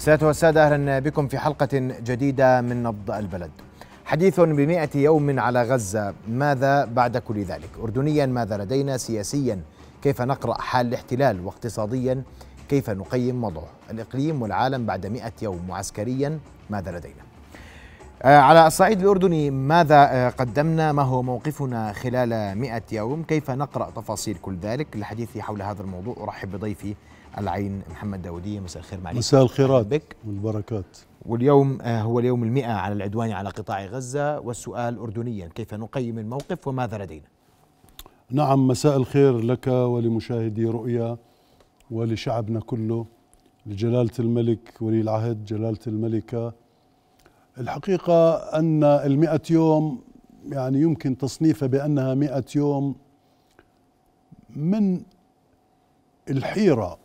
سيادة والسادة أهلا بكم في حلقة جديدة من نبض البلد حديث بمئة يوم على غزة ماذا بعد كل ذلك أردنيا ماذا لدينا سياسيا كيف نقرأ حال الاحتلال واقتصاديا كيف نقيم وضعه الإقليم والعالم بعد مئة يوم وعسكريا ماذا لدينا آه، على الصعيد الأردني ماذا آه، قدمنا ما هو موقفنا خلال مئة يوم كيف نقرأ تفاصيل كل ذلك للحديث حول هذا الموضوع أرحب بضيفي العين محمد داودية مساء الخير معك مساء الخيرات بك والبركات واليوم آه، هو اليوم المئة على العدوان على قطاع غزة والسؤال أردنيا كيف نقيم الموقف وماذا لدينا نعم مساء الخير لك ولمشاهدي رؤيا ولشعبنا كله لجلالة الملك ولي العهد جلالة الملكة الحقيقة أن المئة يوم يعني يمكن تصنيفها بأنها مئة يوم من الحيرة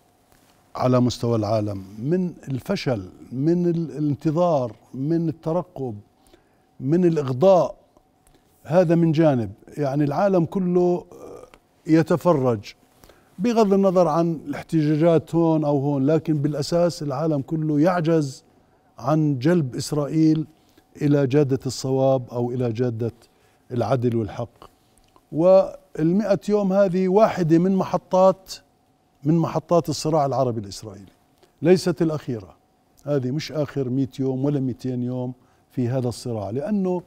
على مستوى العالم من الفشل من الانتظار من الترقب من الاغضاء هذا من جانب يعني العالم كله يتفرج بغض النظر عن الاحتجاجات هون او هون لكن بالاساس العالم كله يعجز عن جلب اسرائيل الى جاده الصواب او الى جاده العدل والحق والمئة يوم هذه واحده من محطات من محطات الصراع العربي الإسرائيلي ليست الأخيرة هذه مش آخر 100 يوم ولا 200 يوم في هذا الصراع لأنه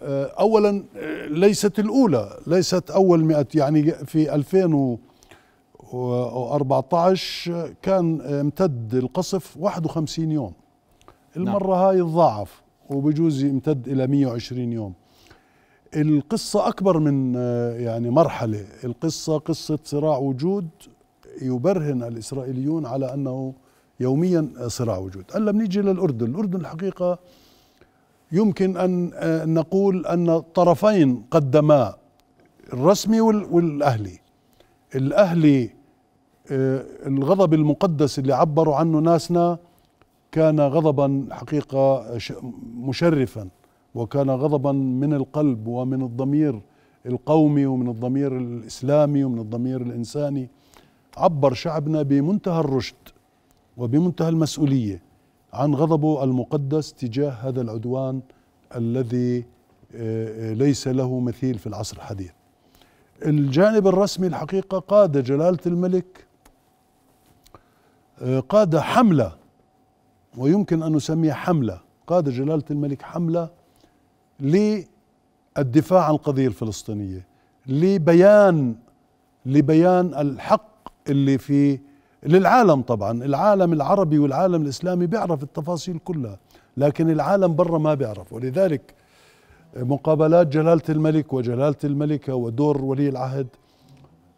آه، أولا آه، ليست الأولى ليست أول 100 يعني في 2014 كان آه، امتد القصف 51 يوم نعم. المرة نعم. هاي تضاعف وبجوز يمتد إلى 120 يوم القصة أكبر من يعني مرحلة القصة قصة صراع وجود يبرهن الإسرائيليون على أنه يوميا صراع وجود هلا بنيجي للأردن الأردن الحقيقة يمكن أن آه، نقول أن طرفين قدما الرسمي والأهلي الأهلي آه، الغضب المقدس اللي عبروا عنه ناسنا كان غضبا حقيقة آه، مشرفا وكان غضبا من القلب ومن الضمير القومي ومن الضمير الإسلامي ومن الضمير الإنساني عبر شعبنا بمنتهى الرشد وبمنتهى المسؤوليه عن غضبه المقدس تجاه هذا العدوان الذي آه، آه، ليس له مثيل في العصر الحديث. الجانب الرسمي الحقيقه قاد جلاله الملك آه، قاد حمله ويمكن ان نسميها حمله، قاد جلاله الملك حمله للدفاع عن القضيه الفلسطينيه، لبيان لبيان الحق اللي في للعالم طبعا العالم العربي والعالم الإسلامي بيعرف التفاصيل كلها لكن العالم برا ما بيعرف ولذلك مقابلات جلالة الملك وجلالة الملكة ودور ولي العهد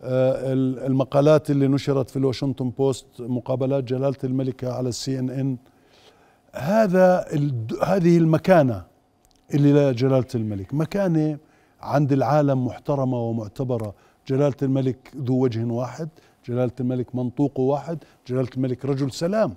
آه، المقالات اللي نشرت في الواشنطن بوست مقابلات جلالة الملكة على السي ان ان هذا هذه المكانة اللي لها جلالة الملك مكانة عند العالم محترمة ومعتبرة جلالة الملك ذو وجه واحد جلالة الملك منطوقه واحد جلالة الملك رجل سلام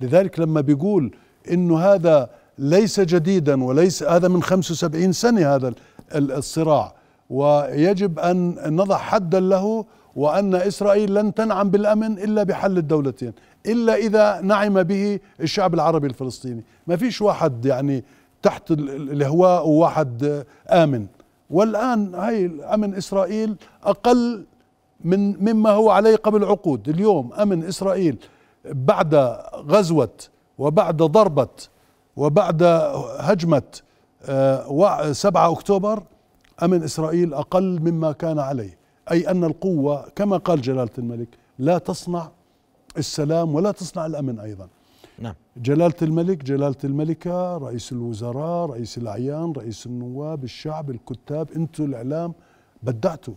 لذلك لما بيقول انه هذا ليس جديدا وليس هذا من 75 سنة هذا الصراع ويجب أن نضع حدا له وأن إسرائيل لن تنعم بالأمن إلا بحل الدولتين إلا إذا نعم به الشعب العربي الفلسطيني ما فيش واحد يعني تحت الهواء وواحد آمن والآن هاي أمن إسرائيل أقل من مما هو عليه قبل عقود اليوم أمن إسرائيل بعد غزوة وبعد ضربة وبعد هجمة 7 آه، أكتوبر أمن إسرائيل أقل مما كان عليه أي أن القوة كما قال جلالة الملك لا تصنع السلام ولا تصنع الأمن أيضا نعم. جلالة الملك جلالة الملكة رئيس الوزراء رئيس الأعيان رئيس النواب الشعب الكتاب أنتم الإعلام بدعتوا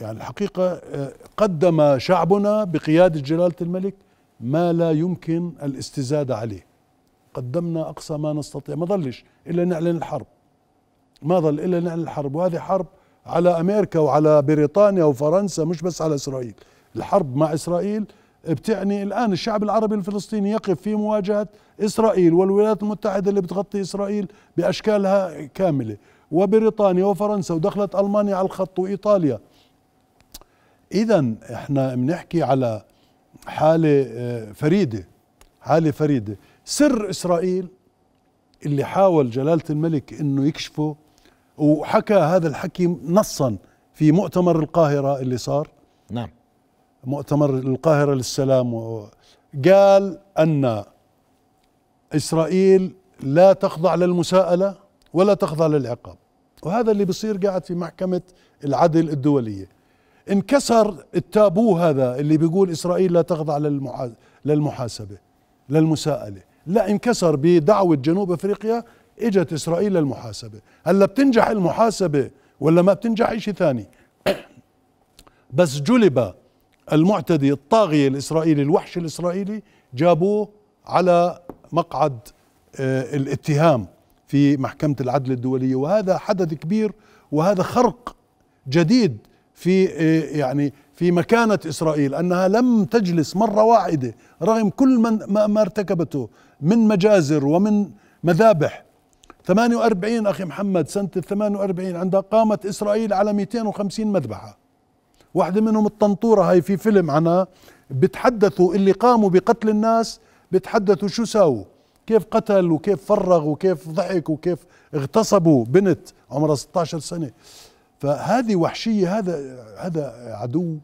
يعني الحقيقة آه، قدم شعبنا بقيادة جلالة الملك ما لا يمكن الاستزادة عليه قدمنا أقصى ما نستطيع ما ظلش إلا نعلن الحرب ما ظل إلا نعلن الحرب وهذه حرب على أمريكا وعلى بريطانيا وفرنسا مش بس على إسرائيل الحرب مع إسرائيل بتعني الآن الشعب العربي الفلسطيني يقف في مواجهة إسرائيل والولايات المتحدة اللي بتغطي إسرائيل بأشكالها كاملة وبريطانيا وفرنسا ودخلت ألمانيا على الخط وإيطاليا اذا احنا بنحكي على حاله آه، فريده حاله فريده سر اسرائيل اللي حاول جلاله الملك انه يكشفه وحكى هذا الحكي نصا في مؤتمر القاهره اللي صار نعم مؤتمر القاهره للسلام قال ان اسرائيل لا تخضع للمساءله ولا تخضع للعقاب وهذا اللي بصير قاعد في محكمه العدل الدوليه انكسر التابو هذا اللي بيقول إسرائيل لا تخضع للمحاسبة للمساءلة لا انكسر بدعوة جنوب أفريقيا اجت إسرائيل للمحاسبة هلا بتنجح المحاسبة ولا ما بتنجح شيء ثاني بس جلب المعتدي الطاغية الإسرائيلي الوحش الإسرائيلي جابوه على مقعد آه، الاتهام في محكمة العدل الدولية وهذا حدث كبير وهذا خرق جديد في إيه، يعني في مكانة إسرائيل أنها لم تجلس مرة واحدة رغم كل من ما ارتكبته من مجازر ومن مذابح 48 أخي محمد سنة 48 عندها قامت إسرائيل على 250 مذبحة واحدة منهم الطنطورة هاي في فيلم عنها بتحدثوا اللي قاموا بقتل الناس بتحدثوا شو ساووا كيف قتل وكيف فرغ وكيف ضحك وكيف اغتصبوا بنت عمرها 16 سنة فهذه وحشية هذا هذا عدو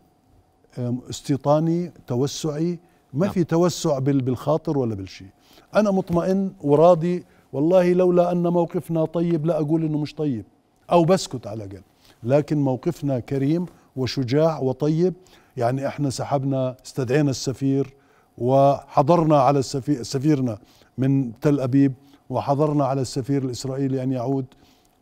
استيطاني توسعي ما نعم. في توسع بالخاطر ولا بالشيء أنا مطمئن وراضي والله لولا أن موقفنا طيب لا أقول أنه مش طيب أو بسكت على الأقل لكن موقفنا كريم وشجاع وطيب يعني احنا سحبنا استدعينا السفير وحضرنا على السفير سفيرنا من تل أبيب وحضرنا على السفير الإسرائيلي أن يعود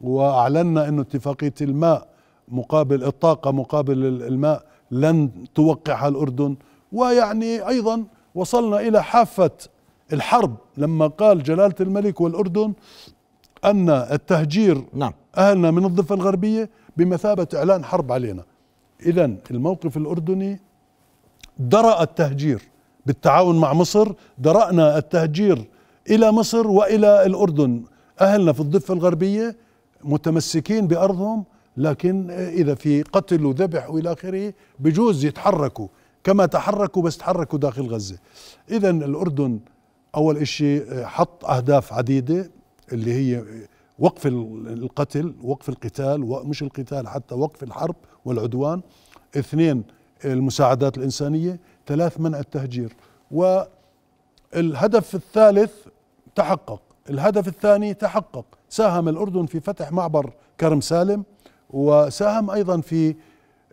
وأعلنا أن اتفاقية الماء مقابل الطاقة مقابل الماء لن توقعها الأردن ويعني أيضا وصلنا إلى حافة الحرب لما قال جلالة الملك والأردن أن التهجير نعم. أهلنا من الضفة الغربية بمثابة إعلان حرب علينا إذا الموقف الأردني درأ التهجير بالتعاون مع مصر درأنا التهجير إلى مصر وإلى الأردن أهلنا في الضفة الغربية متمسكين بأرضهم لكن إذا في قتل وذبح وإلى آخره بجوز يتحركوا كما تحركوا بس تحركوا داخل غزة إذا الأردن أول شيء حط أهداف عديدة اللي هي وقف القتل وقف القتال ومش القتال حتى وقف الحرب والعدوان اثنين المساعدات الإنسانية ثلاث منع التهجير والهدف الثالث تحقق الهدف الثاني تحقق ساهم الأردن في فتح معبر كرم سالم وساهم أيضا في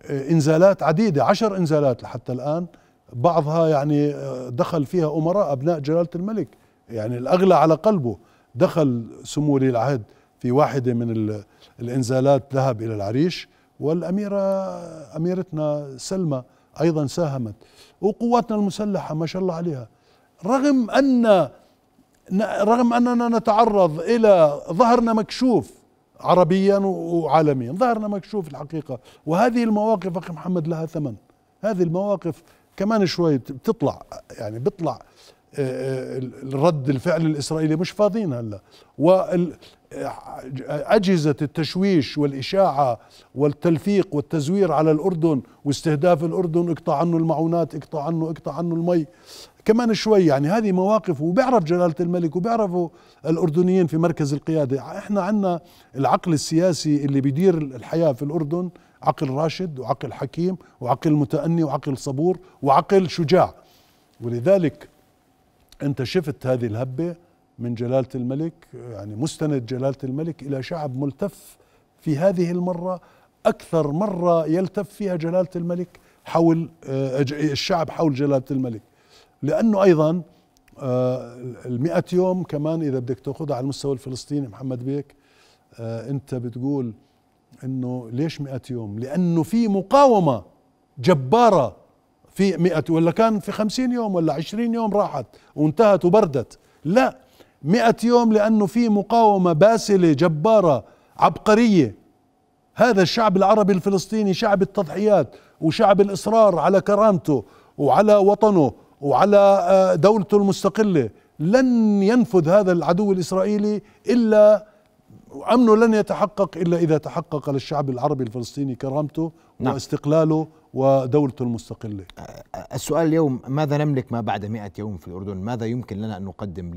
آه، إنزالات عديدة عشر إنزالات لحتى الآن بعضها يعني آه، دخل فيها أمراء أبناء جلالة الملك يعني الأغلى على قلبه دخل سمو ولي العهد في واحدة من الإنزالات ذهب إلى العريش والأميرة أميرتنا سلمى أيضا ساهمت وقواتنا المسلحة ما شاء الله عليها رغم أن رغم أننا نتعرض إلى ظهرنا مكشوف عربيا وعالميا ظهرنا مكشوف الحقيقة وهذه المواقف أخي محمد لها ثمن هذه المواقف كمان شوي بتطلع يعني بيطلع آه، آه، الرد الفعل الإسرائيلي مش فاضيين هلا أجهزة التشويش والإشاعة والتلفيق والتزوير على الأردن واستهداف الأردن اقطع عنه المعونات اقطع عنه اقطع عنه المي كمان شوي يعني هذه مواقف وبيعرف جلالة الملك وبيعرفوا الأردنيين في مركز القيادة احنا عندنا العقل السياسي اللي بيدير الحياة في الأردن عقل راشد وعقل حكيم وعقل متأني وعقل صبور وعقل شجاع ولذلك أنت شفت هذه الهبة من جلالة الملك يعني مستند جلالة الملك إلى شعب ملتف في هذه المرة أكثر مرة يلتف فيها جلالة الملك حول آه، الشعب حول جلالة الملك لانه ايضا آه، ال يوم كمان اذا بدك تاخذها على المستوى الفلسطيني محمد بيك آه، انت بتقول انه ليش 100 يوم لانه في مقاومه جباره في 100 ولا كان في 50 يوم ولا 20 يوم راحت وانتهت وبردت لا 100 يوم لانه في مقاومه باسله جباره عبقريه هذا الشعب العربي الفلسطيني شعب التضحيات وشعب الاصرار على كرامته وعلى وطنه وعلى آه، دولته المستقله لن ينفذ هذا العدو الاسرائيلي الا امنه لن يتحقق الا اذا تحقق للشعب العربي الفلسطيني كرامته نعم. واستقلاله ودولته المستقله. آه، آه، السؤال اليوم ماذا نملك ما بعد 100 يوم في الاردن؟ ماذا يمكن لنا ان نقدم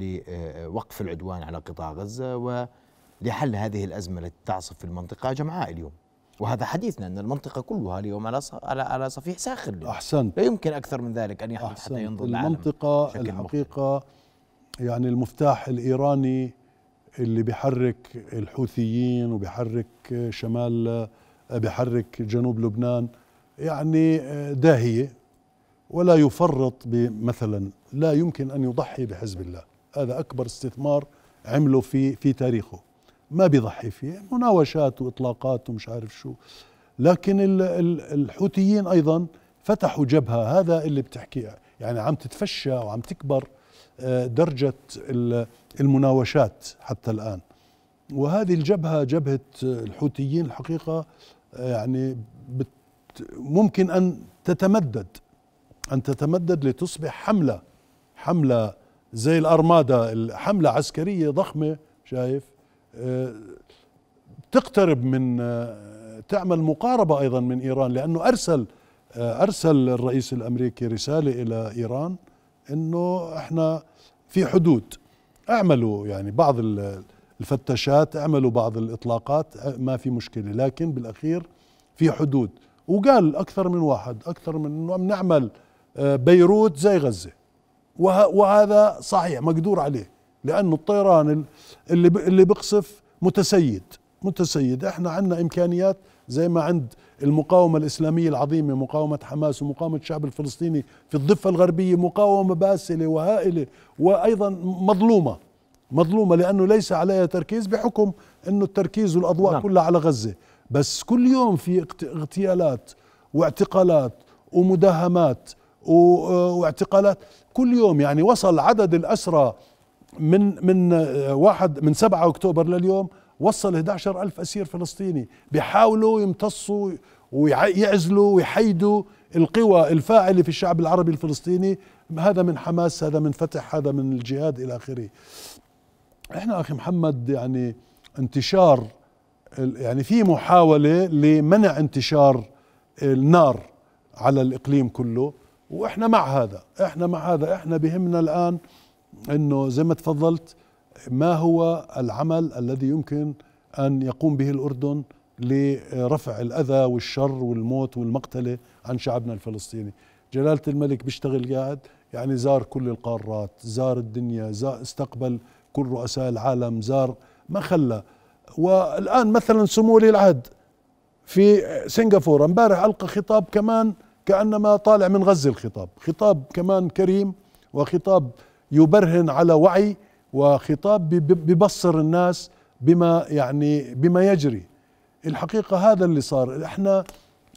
لوقف العدوان على قطاع غزه ولحل هذه الازمه التي تعصف في المنطقه جمعاء اليوم؟ وهذا حديثنا ان المنطقه كلها اليوم على على على صفيح ساخر احسنت لا يمكن اكثر من ذلك ان يحدث حتى ينظر المنطقه الحقيقه مختلف. يعني المفتاح الايراني اللي بيحرك الحوثيين وبيحرك شمال بيحرك جنوب لبنان يعني داهيه ولا يفرط مثلا لا يمكن ان يضحي بحزب الله هذا اكبر استثمار عمله في في تاريخه ما بيضحي فيه مناوشات واطلاقات ومش عارف شو لكن الحوثيين ايضا فتحوا جبهه هذا اللي بتحكي يعني عم تتفشى وعم تكبر آه، درجه المناوشات حتى الان وهذه الجبهه جبهه الحوثيين الحقيقه آه، يعني ممكن ان تتمدد ان تتمدد لتصبح حمله حمله زي الارماده حمله عسكريه ضخمه شايف آه، تقترب من آه، تعمل مقاربة أيضا من إيران لأنه أرسل آه، أرسل الرئيس الأمريكي رسالة إلى إيران أنه إحنا في حدود اعملوا يعني بعض الفتشات اعملوا بعض الإطلاقات ما في مشكلة لكن بالأخير في حدود وقال أكثر من واحد أكثر من أنه بنعمل بيروت زي غزة وهذا صحيح مقدور عليه لأنه الطيران اللي اللي بقصف متسيد متسيد احنا عندنا إمكانيات زي ما عند المقاومة الإسلامية العظيمة مقاومة حماس ومقاومة الشعب الفلسطيني في الضفة الغربية مقاومة باسلة وهائلة وأيضا مظلومة مظلومة لأنه ليس عليها تركيز بحكم أنه التركيز والأضواء نعم. كلها على غزة بس كل يوم في اغتيالات واعتقالات ومداهمات آه، واعتقالات كل يوم يعني وصل عدد الأسرى من من آه، واحد من 7 اكتوبر لليوم وصل 11 ألف أسير فلسطيني بيحاولوا يمتصوا ويعزلوا ويحيدوا القوى الفاعلة في الشعب العربي الفلسطيني هذا من حماس هذا من فتح هذا من الجهاد إلى آخره احنا أخي محمد يعني انتشار يعني في محاولة لمنع انتشار النار على الإقليم كله واحنا مع هذا احنا مع هذا احنا بهمنا الآن انه زي ما تفضلت ما هو العمل الذي يمكن ان يقوم به الاردن لرفع الاذى والشر والموت والمقتله عن شعبنا الفلسطيني جلاله الملك بيشتغل قاعد يعني زار كل القارات زار الدنيا زار استقبل كل رؤساء العالم زار ما خلى والان مثلا سمو ولي العهد في سنغافوره امبارح القى خطاب كمان كانما طالع من غزه الخطاب خطاب كمان كريم وخطاب يبرهن على وعي وخطاب ببصر الناس بما يعني بما يجري الحقيقه هذا اللي صار احنا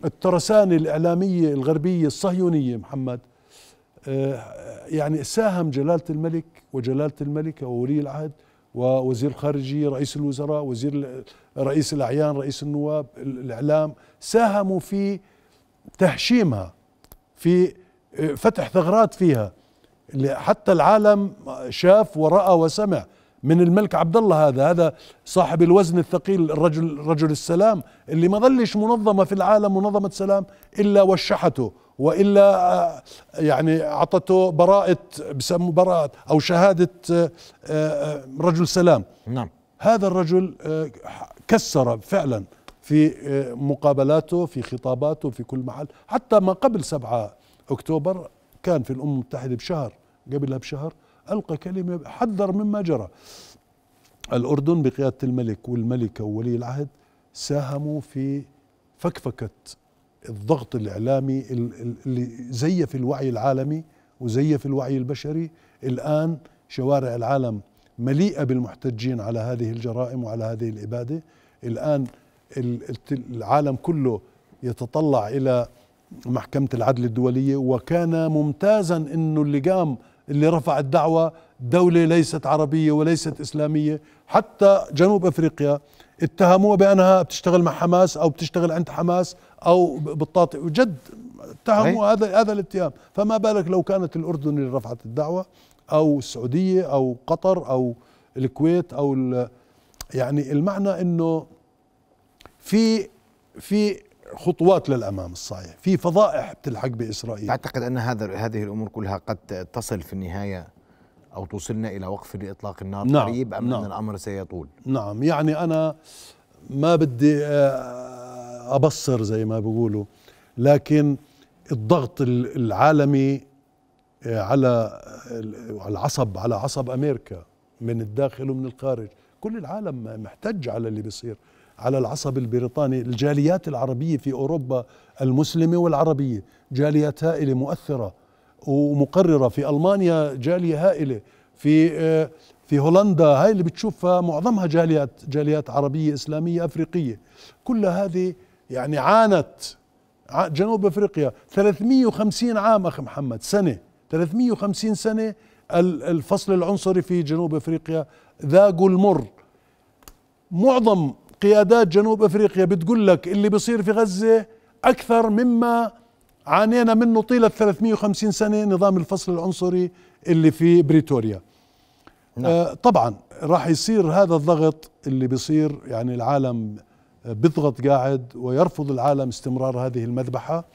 الترسانه الاعلاميه الغربيه الصهيونيه محمد آه، يعني ساهم جلاله الملك وجلاله الملكه وولي العهد ووزير الخارجيه رئيس الوزراء وزير رئيس الاعيان رئيس النواب الاعلام ساهموا في تهشيمها في آه، فتح ثغرات فيها حتى العالم شاف ورأى وسمع من الملك عبد الله هذا هذا صاحب الوزن الثقيل الرجل رجل السلام اللي ما ظلش منظمة في العالم منظمة سلام إلا وشحته والا آه، يعني اعطته براءه بسموه براءه او شهاده آه، آه، رجل سلام نعم هذا الرجل كسر فعلا في مقابلاته في خطاباته في كل محل حتى ما قبل 7 اكتوبر كان في الامم المتحده بشهر قبلها بشهر ألقى كلمة حذر مما جرى الأردن بقيادة الملك والملكة وولي العهد ساهموا في فكفكة الضغط الإعلامي اللي زيف الوعي العالمي وزيف الوعي البشري الآن شوارع العالم مليئة بالمحتجين على هذه الجرائم وعلى هذه الإبادة الآن العالم كله يتطلع إلى محكمة العدل الدولية وكان ممتازا أنه اللي قام اللي رفع الدعوة دولة ليست عربية وليست إسلامية حتى جنوب أفريقيا اتهموها بأنها بتشتغل مع حماس أو بتشتغل عند حماس أو بالطاطئ وجد اتهموا هذا هذا الاتهام فما بالك لو كانت الأردن اللي رفعت الدعوة أو السعودية أو قطر أو الكويت أو يعني المعنى أنه في في خطوات للامام الصحيح في فضائح بتلحق باسرائيل تعتقد ان هذا هذه الامور كلها قد تصل في النهايه او توصلنا الى وقف لاطلاق النار نعم قريب ام نعم ان الامر سيطول نعم يعني انا ما بدي آه، آه، ابصر زي ما بيقولوا لكن الضغط العالمي آه، على العصب على عصب امريكا من الداخل ومن الخارج كل العالم محتج على اللي بيصير على العصب البريطاني الجاليات العربية في أوروبا المسلمة والعربية جاليات هائلة مؤثرة ومقررة في ألمانيا جالية هائلة في آه، في هولندا هاي اللي بتشوفها معظمها جاليات جاليات عربية إسلامية أفريقية كل هذه يعني عانت جنوب أفريقيا 350 عام أخي محمد سنة 350 سنة الفصل العنصري في جنوب أفريقيا ذاقوا المر معظم قيادات جنوب افريقيا بتقول لك اللي بيصير في غزه اكثر مما عانينا منه طيله 350 سنه نظام الفصل العنصري اللي في بريتوريا نعم. آه طبعا راح يصير هذا الضغط اللي بيصير يعني العالم بيضغط قاعد ويرفض العالم استمرار هذه المذبحه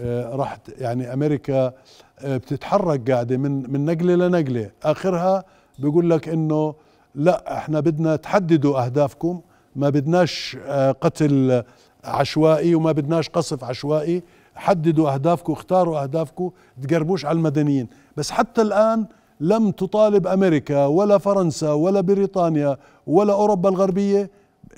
آه راح يعني امريكا آه بتتحرك قاعده من من نقله لنقله اخرها بيقول لك انه لا احنا بدنا تحددوا اهدافكم ما بدناش آه، قتل عشوائي وما بدناش قصف عشوائي حددوا اهدافكم اختاروا اهدافكم تقربوش على المدنيين بس حتى الان لم تطالب امريكا ولا فرنسا ولا بريطانيا ولا اوروبا الغربيه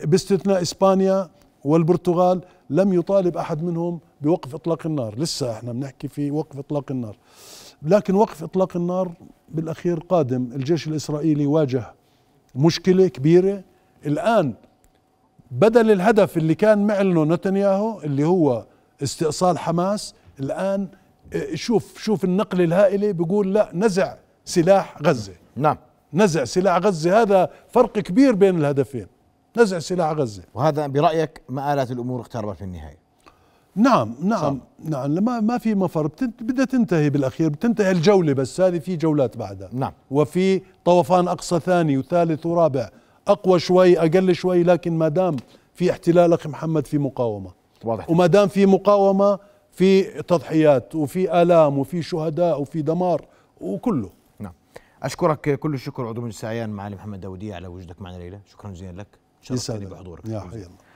باستثناء اسبانيا والبرتغال لم يطالب احد منهم بوقف اطلاق النار لسه احنا بنحكي في وقف اطلاق النار لكن وقف اطلاق النار بالاخير قادم الجيش الاسرائيلي واجه مشكله كبيره الان بدل الهدف اللي كان معلنه نتنياهو اللي هو استئصال حماس الآن آه، شوف شوف النقلة الهائلة بيقول لا نزع سلاح غزة نعم نزع سلاح غزة هذا فرق كبير بين الهدفين نزع سلاح غزة وهذا برأيك مآلات الأمور اقتربت في النهاية نعم نعم صح. نعم ما في مفر بدها تنتهي بالاخير بتنتهي الجوله بس هذه في جولات بعدها نعم وفي طوفان اقصى ثاني وثالث ورابع اقوى شوي اقل شوي لكن ما دام في احتلال اخي محمد في مقاومه واضح وما دام في مقاومه في تضحيات وفي الام وفي شهداء وفي دمار وكله نعم اشكرك كل الشكر عضو مجلس اعيان معالي محمد داودية على وجودك معنا ليله شكرا جزيلا لك شرفتني بحضورك يا حي الله